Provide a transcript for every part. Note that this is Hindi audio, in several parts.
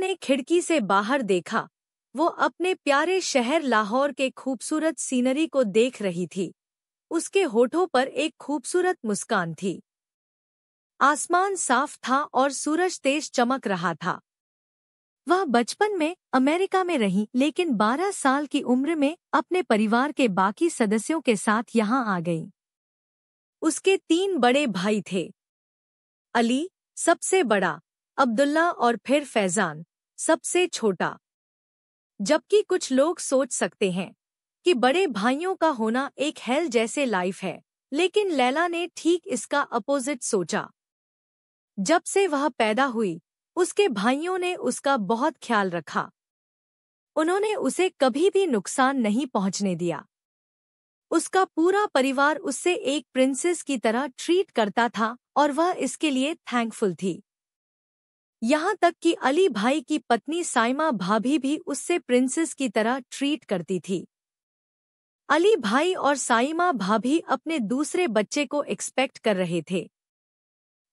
ने खिड़की से बाहर देखा वो अपने प्यारे शहर लाहौर के खूबसूरत सीनरी को देख रही थी उसके होठों पर एक खूबसूरत मुस्कान थी आसमान साफ था और सूरज तेज चमक रहा था वह बचपन में अमेरिका में रही लेकिन 12 साल की उम्र में अपने परिवार के बाकी सदस्यों के साथ यहाँ आ गई उसके तीन बड़े भाई थे अली सबसे बड़ा अब्दुल्ला और फिर फैजान सबसे छोटा जबकि कुछ लोग सोच सकते हैं कि बड़े भाइयों का होना एक हेल जैसे लाइफ है लेकिन लैला ने ठीक इसका अपोजिट सोचा जब से वह पैदा हुई उसके भाइयों ने उसका बहुत ख्याल रखा उन्होंने उसे कभी भी नुकसान नहीं पहुंचने दिया उसका पूरा परिवार उससे एक प्रिंसेस की तरह ट्रीट करता था और वह इसके लिए थैंकफुल थी यहाँ तक कि अली भाई की पत्नी साइमा भाभी भी उससे प्रिंसेस की तरह ट्रीट करती थी अली भाई और साइमा भाभी अपने दूसरे बच्चे को एक्सपेक्ट कर रहे थे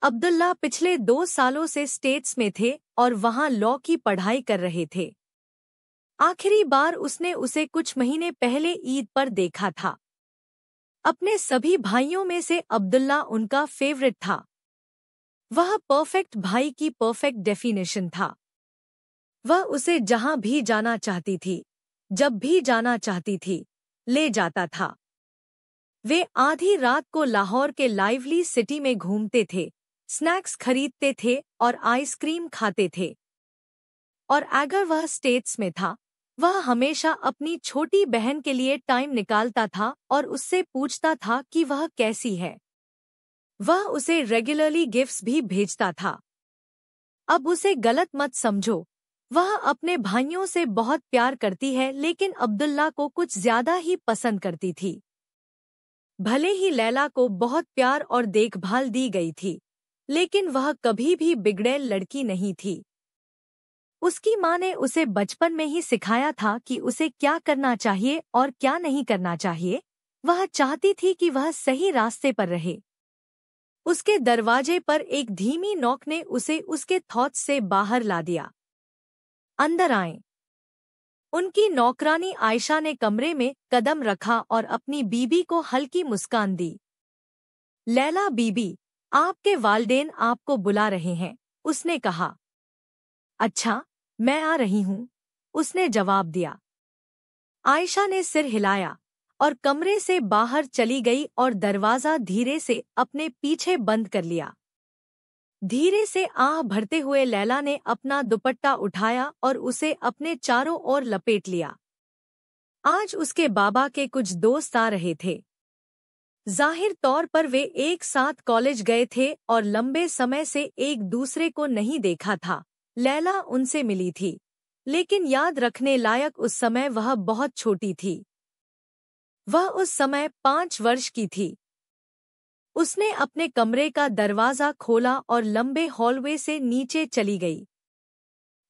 अब्दुल्ला पिछले दो सालों से स्टेट्स में थे और वहां लॉ की पढ़ाई कर रहे थे आखिरी बार उसने उसे कुछ महीने पहले ईद पर देखा था अपने सभी भाइयों में से अब्दुल्ला उनका फेवरेट था वह परफेक्ट भाई की परफेक्ट डेफिनेशन था वह उसे जहां भी जाना चाहती थी जब भी जाना चाहती थी ले जाता था वे आधी रात को लाहौर के लाइवली सिटी में घूमते थे स्नैक्स खरीदते थे और आइसक्रीम खाते थे और अगर वह स्टेट्स में था वह हमेशा अपनी छोटी बहन के लिए टाइम निकालता था और उससे पूछता था कि वह कैसी है वह उसे रेगुलरली गिफ्ट्स भी भेजता था अब उसे गलत मत समझो वह अपने भाइयों से बहुत प्यार करती है लेकिन अब्दुल्ला को कुछ ज्यादा ही पसंद करती थी भले ही लैला को बहुत प्यार और देखभाल दी गई थी लेकिन वह कभी भी बिगड़े लड़की नहीं थी उसकी मां ने उसे बचपन में ही सिखाया था कि उसे क्या करना चाहिए और क्या नहीं करना चाहिए वह चाहती थी कि वह सही रास्ते पर रहे उसके दरवाजे पर एक धीमी नोक ने उसे उसके थॉट्स से बाहर ला दिया अंदर आए उनकी नौकरानी आयशा ने कमरे में कदम रखा और अपनी बीबी को हल्की मुस्कान दी लैला बीबी आपके वालदेन आपको बुला रहे हैं उसने कहा अच्छा मैं आ रही हूं उसने जवाब दिया आयशा ने सिर हिलाया और कमरे से बाहर चली गई और दरवाज़ा धीरे से अपने पीछे बंद कर लिया धीरे से आह भरते हुए लैला ने अपना दुपट्टा उठाया और उसे अपने चारों ओर लपेट लिया आज उसके बाबा के कुछ दोस्त आ रहे थे जाहिर तौर पर वे एक साथ कॉलेज गए थे और लंबे समय से एक दूसरे को नहीं देखा था लैला उनसे मिली थी लेकिन याद रखने लायक उस समय वह बहुत छोटी थी वह उस समय पांच वर्ष की थी उसने अपने कमरे का दरवाजा खोला और लंबे हॉलवे से नीचे चली गई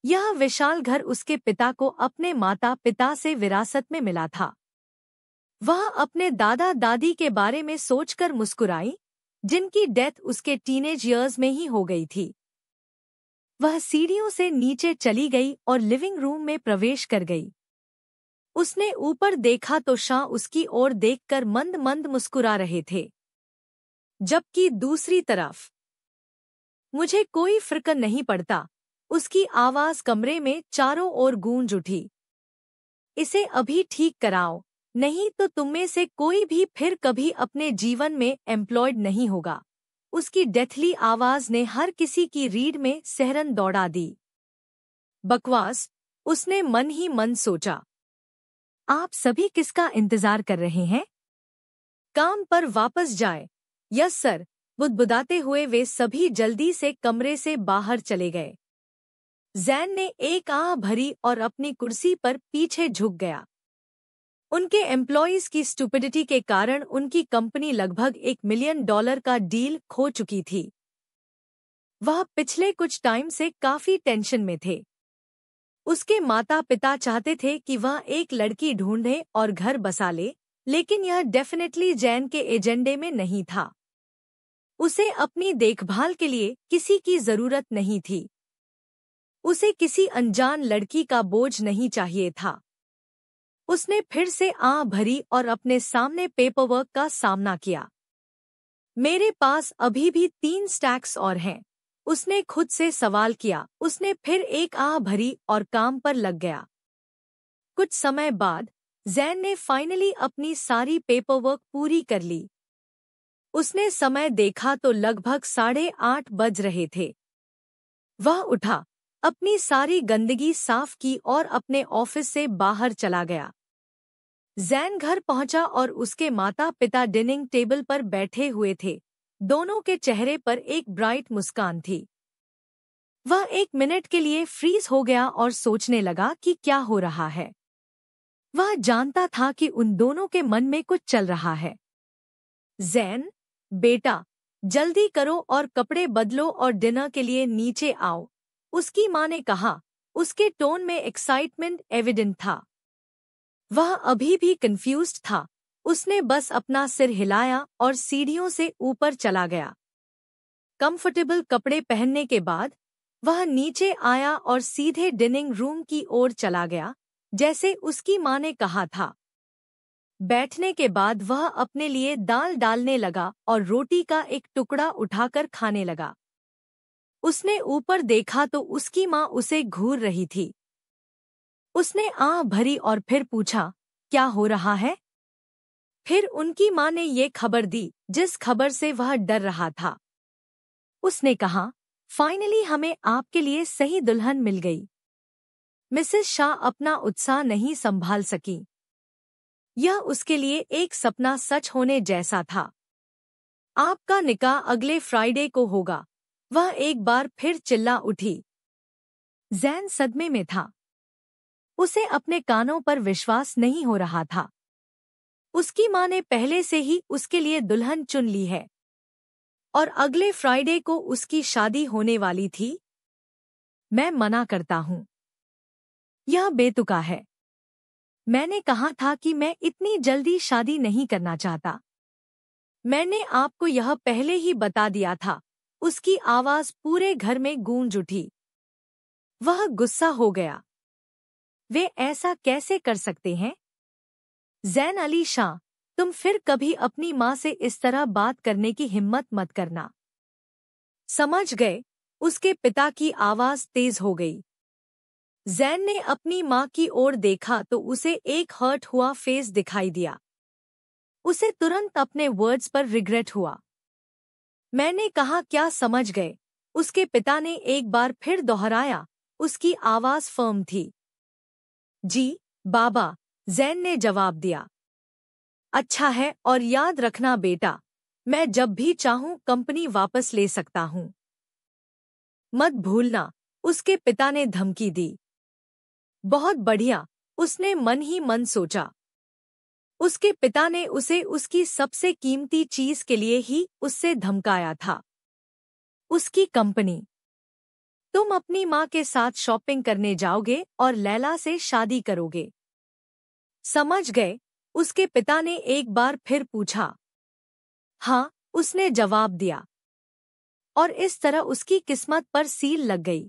यह विशाल घर उसके पिता को अपने माता पिता से विरासत में मिला था वह अपने दादा दादी के बारे में सोचकर मुस्कुराई जिनकी डेथ उसके टीनेज ईयर्स में ही हो गई थी वह सीढ़ियों से नीचे चली गई और लिविंग रूम में प्रवेश कर गई उसने ऊपर देखा तो शाह उसकी ओर देखकर मंद मंद मुस्कुरा रहे थे जबकि दूसरी तरफ मुझे कोई फिक्र नहीं पड़ता उसकी आवाज कमरे में चारों ओर गूंज उठी इसे अभी ठीक कराओ नहीं तो तुम में से कोई भी फिर कभी अपने जीवन में एम्प्लॉयड नहीं होगा उसकी डेथली आवाज ने हर किसी की रीढ़ में सहरन दौड़ा दी बकवास उसने मन ही मन सोचा आप सभी किसका इंतजार कर रहे हैं काम पर वापस जाए यस सर बुदबुदाते हुए वे सभी जल्दी से कमरे से बाहर चले गए जैन ने एक आह भरी और अपनी कुर्सी पर पीछे झुक गया उनके एम्प्लॉयज की स्टूपिडिटी के कारण उनकी कंपनी लगभग एक मिलियन डॉलर का डील खो चुकी थी वह पिछले कुछ टाइम से काफी टेंशन में थे उसके माता पिता चाहते थे कि वह एक लड़की ढूंढे और घर बसा ले लेकिन यह डेफिनेटली जैन के एजेंडे में नहीं था उसे अपनी देखभाल के लिए किसी की जरूरत नहीं थी उसे किसी अनजान लड़की का बोझ नहीं चाहिए था उसने फिर से आ भरी और अपने सामने पेपरवर्क का सामना किया मेरे पास अभी भी तीन स्टैक्स और हैं उसने खुद से सवाल किया उसने फिर एक आह भरी और काम पर लग गया कुछ समय बाद जैन ने फाइनली अपनी सारी पेपरवर्क पूरी कर ली उसने समय देखा तो लगभग साढ़े आठ बज रहे थे वह उठा अपनी सारी गंदगी साफ की और अपने ऑफिस से बाहर चला गया जैन घर पहुंचा और उसके माता पिता डिनिंग टेबल पर बैठे हुए थे दोनों के चेहरे पर एक ब्राइट मुस्कान थी वह एक मिनट के लिए फ्रीज हो गया और सोचने लगा कि क्या हो रहा है वह जानता था कि उन दोनों के मन में कुछ चल रहा है जैन बेटा जल्दी करो और कपड़े बदलो और डिनर के लिए नीचे आओ उसकी मां ने कहा उसके टोन में एक्साइटमेंट एविडेंट था वह अभी भी कंफ्यूज्ड था उसने बस अपना सिर हिलाया और सीढ़ियों से ऊपर चला गया कंफर्टेबल कपड़े पहनने के बाद वह नीचे आया और सीधे डिनिंग रूम की ओर चला गया जैसे उसकी मां ने कहा था बैठने के बाद वह अपने लिए दाल डालने लगा और रोटी का एक टुकड़ा उठाकर खाने लगा उसने ऊपर देखा तो उसकी मां उसे घूर रही थी उसने आह भरी और फिर पूछा क्या हो रहा है फिर उनकी माँ ने ये खबर दी जिस खबर से वह डर रहा था उसने कहा फाइनली हमें आपके लिए सही दुल्हन मिल गई मिसेस शाह अपना उत्साह नहीं संभाल सकी यह उसके लिए एक सपना सच होने जैसा था आपका निकाह अगले फ्राइडे को होगा वह एक बार फिर चिल्ला उठी जैन सदमे में था उसे अपने कानों पर विश्वास नहीं हो रहा था उसकी मां ने पहले से ही उसके लिए दुल्हन चुन ली है और अगले फ्राइडे को उसकी शादी होने वाली थी मैं मना करता हूं यह बेतुका है मैंने कहा था कि मैं इतनी जल्दी शादी नहीं करना चाहता मैंने आपको यह पहले ही बता दिया था उसकी आवाज पूरे घर में गूंज उठी वह गुस्सा हो गया वे ऐसा कैसे कर सकते हैं जैन अली शाह तुम फिर कभी अपनी माँ से इस तरह बात करने की हिम्मत मत करना समझ गए उसके पिता की आवाज तेज हो गई जैन ने अपनी माँ की ओर देखा तो उसे एक हर्ट हुआ फेस दिखाई दिया उसे तुरंत अपने वर्ड्स पर रिग्रेट हुआ मैंने कहा क्या समझ गए उसके पिता ने एक बार फिर दोहराया उसकी आवाज फर्म थी जी बाबा जैन ने जवाब दिया अच्छा है और याद रखना बेटा मैं जब भी चाहूं कंपनी वापस ले सकता हूं मत भूलना उसके पिता ने धमकी दी बहुत बढ़िया उसने मन ही मन सोचा उसके पिता ने उसे उसकी सबसे कीमती चीज के लिए ही उससे धमकाया था उसकी कंपनी तुम अपनी माँ के साथ शॉपिंग करने जाओगे और लैला से शादी करोगे समझ गए उसके पिता ने एक बार फिर पूछा हाँ उसने जवाब दिया और इस तरह उसकी किस्मत पर सील लग गई